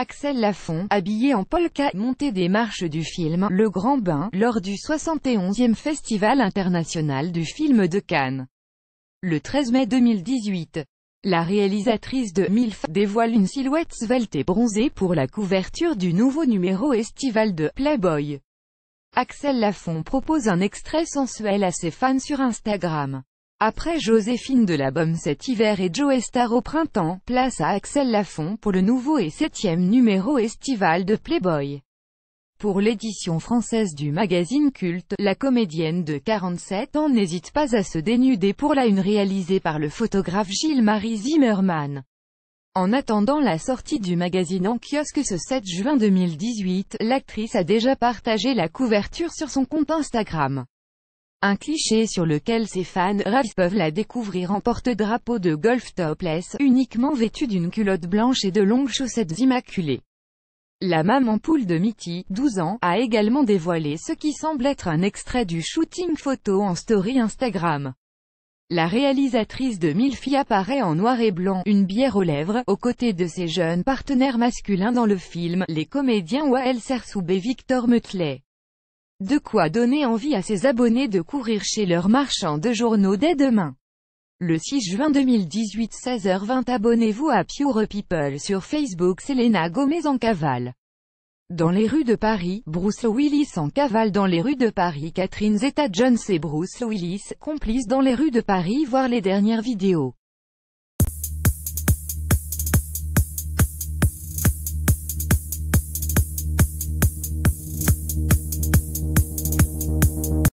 Axel Lafont, habillé en polka, montait des marches du film Le Grand Bain, lors du 71e Festival international du film de Cannes. Le 13 mai 2018, la réalisatrice de MILF dévoile une silhouette svelte et bronzée pour la couverture du nouveau numéro estival de Playboy. Axel Lafont propose un extrait sensuel à ses fans sur Instagram. Après Joséphine de Bomme cet hiver et Joe Star au printemps, place à Axel Lafont pour le nouveau et septième numéro estival de Playboy. Pour l'édition française du magazine culte, la comédienne de 47 ans n'hésite pas à se dénuder pour la une réalisée par le photographe Gilles-Marie Zimmermann. En attendant la sortie du magazine en kiosque ce 7 juin 2018, l'actrice a déjà partagé la couverture sur son compte Instagram. Un cliché sur lequel ses fans ravis peuvent la découvrir en porte-drapeau de golf topless, uniquement vêtue d'une culotte blanche et de longues chaussettes immaculées. La maman poule de Mitty, 12 ans, a également dévoilé ce qui semble être un extrait du shooting photo en story Instagram. La réalisatrice de Milfi apparaît en noir et blanc, une bière aux lèvres, aux côtés de ses jeunes partenaires masculins dans le film, les comédiens Wael Sersoub et Victor Mutley. De quoi donner envie à ses abonnés de courir chez leurs marchands de journaux dès demain. Le 6 juin 2018 16h20 abonnez-vous à Pure People sur Facebook Selena Gomez en cavale. Dans les rues de Paris, Bruce Willis en cavale dans les rues de Paris Catherine Zeta-Jones et Bruce Willis, complices dans les rues de Paris voir les dernières vidéos.